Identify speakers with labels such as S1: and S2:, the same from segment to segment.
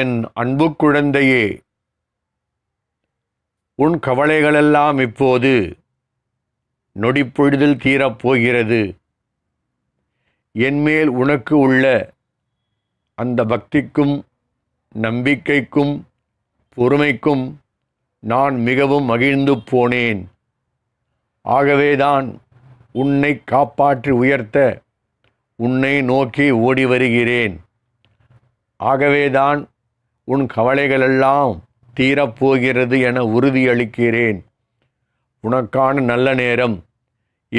S1: என் அன்பு குழந்தையே உன் கவலைகளெல்லாம் இப்போது நொடிப்பொழுதில் தீரப்போகிறது என்மேல் உனக்கு உள்ள அந்த பக்திக்கும் நம்பிக்கைக்கும் பொறுமைக்கும் நான் மிகவும் மகிழ்ந்து போனேன் ஆகவேதான் உன்னை காப்பாற்றி உயர்த்த உன்னை நோக்கி ஓடி வருகிறேன் ஆகவேதான் உன் கவலைகளெல்லாம் தீரப்போகிறது என உறுதியளிக்கிறேன் உனக்கான நல்ல நேரம்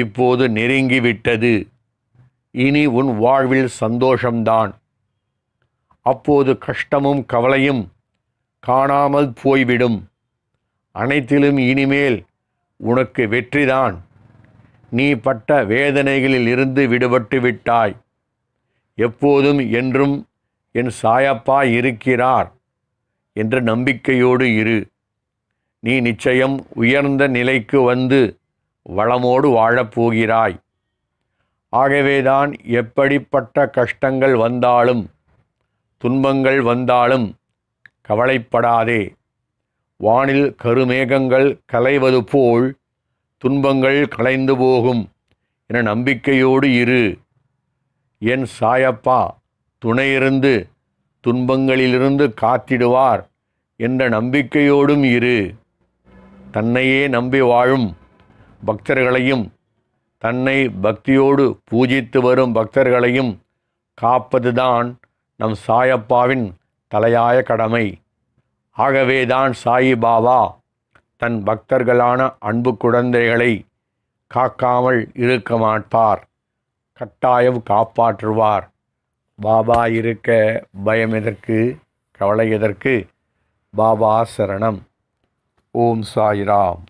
S1: இப்போது நெருங்கிவிட்டது இனி உன் வாழ்வில் சந்தோஷம்தான் அப்போது கஷ்டமும் கவலையும் காணாமல் போய்விடும் அனைத்திலும் இனிமேல் உனக்கு வெற்றிதான் நீ பட்ட வேதனைகளில் இருந்து விடுபட்டு விட்டாய் எப்போதும் என்றும் என் சாயப்பா இருக்கிறார் என்ற நம்பிக்கையோடு இரு நீ நிச்சயம் உயர்ந்த நிலைக்கு வந்து வளமோடு வாழப்போகிறாய் ஆகவேதான் எப்படிப்பட்ட கஷ்டங்கள் வந்தாலும் துன்பங்கள் வந்தாலும் கவலைப்படாதே வானில் கருமேகங்கள் கலைவது போல் துன்பங்கள் கலைந்து போகும் என நம்பிக்கையோடு இரு என் சாயப்பா துணையிருந்து துன்பங்களிலிருந்து காத்திடுவார் என்ற நம்பிக்கையோடும் இரு தன்னையே நம்பி வாழும் பக்தர்களையும் தன்னை பக்தியோடு பூஜித்து வரும் பக்தர்களையும் காப்பதுதான் நம் சாயப்பாவின் தலையாய கடமை ஆகவேதான் சாயி பாபா தன் பக்தர்களான அன்பு குழந்தைகளை காக்காமல் இருக்க மாட்டார் கட்டாயம் காப்பாற்றுவார் பாபா இருக்க பயம் எதற்கு கவலை எதற்கு பாபா சரணம் ஓம் சாய்ராம்